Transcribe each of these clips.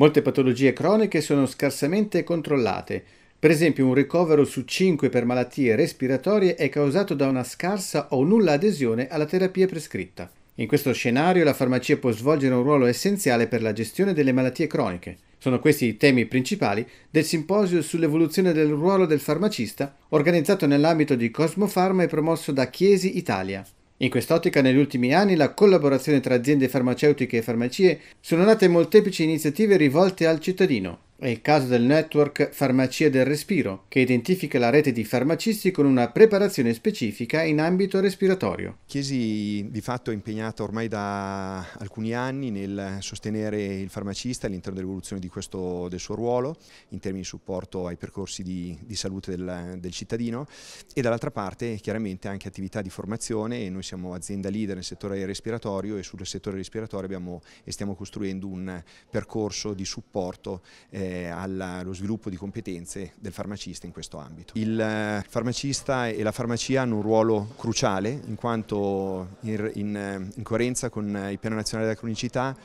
Molte patologie croniche sono scarsamente controllate. Per esempio un ricovero su 5 per malattie respiratorie è causato da una scarsa o nulla adesione alla terapia prescritta. In questo scenario la farmacia può svolgere un ruolo essenziale per la gestione delle malattie croniche. Sono questi i temi principali del simposio sull'evoluzione del ruolo del farmacista organizzato nell'ambito di Cosmofarma e promosso da Chiesi Italia. In quest'ottica negli ultimi anni la collaborazione tra aziende farmaceutiche e farmacie sono nate molteplici iniziative rivolte al cittadino, è il caso del network Farmacia del Respiro, che identifica la rete di farmacisti con una preparazione specifica in ambito respiratorio. Chiesi di fatto è impegnata ormai da alcuni anni nel sostenere il farmacista all'interno dell'evoluzione del suo ruolo, in termini di supporto ai percorsi di, di salute del, del, cittadino e dall'altra parte chiaramente anche attività di formazione. Noi siamo azienda leader nel settore respiratorio e sul settore respiratorio abbiamo, e stiamo costruendo un percorso di supporto eh, eh, allo sviluppo di competenze del farmacista in questo ambito. Il eh, farmacista e la farmacia hanno un ruolo cruciale in quanto in, in, eh, in coerenza con eh, il piano nazionale della cronicità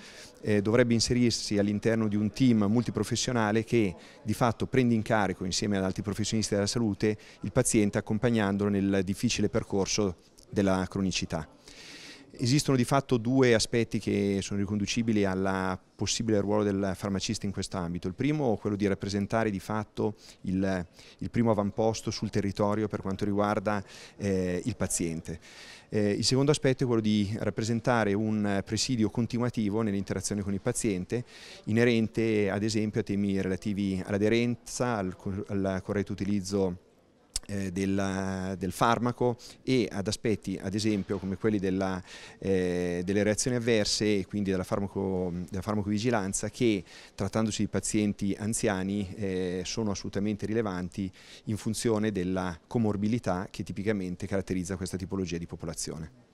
eh, dovrebbe inserirsi all'interno di un team multiprofessionale che di fatto prende in carico insieme ad altri professionisti della salute il paziente accompagnandolo nel difficile percorso della cronicità. Esistono di fatto due aspetti che sono riconducibili al possibile ruolo del farmacista in questo ambito. Il primo è quello di rappresentare di fatto il, il, primo avamposto sul territorio per quanto riguarda eh, il paziente. Eh, il secondo aspetto è quello di rappresentare un presidio continuativo nell'interazione con il paziente, inerente ad esempio a temi relativi all'aderenza, al, al corretto utilizzo eh, della, eh, del farmaco e ad aspetti ad esempio come quelli della, eh, delle reazioni avverse e quindi della, farmaco, della, farmacovigilanza che trattandosi di pazienti anziani eh, sono assolutamente rilevanti in funzione della comorbilità che tipicamente caratterizza questa tipologia di popolazione.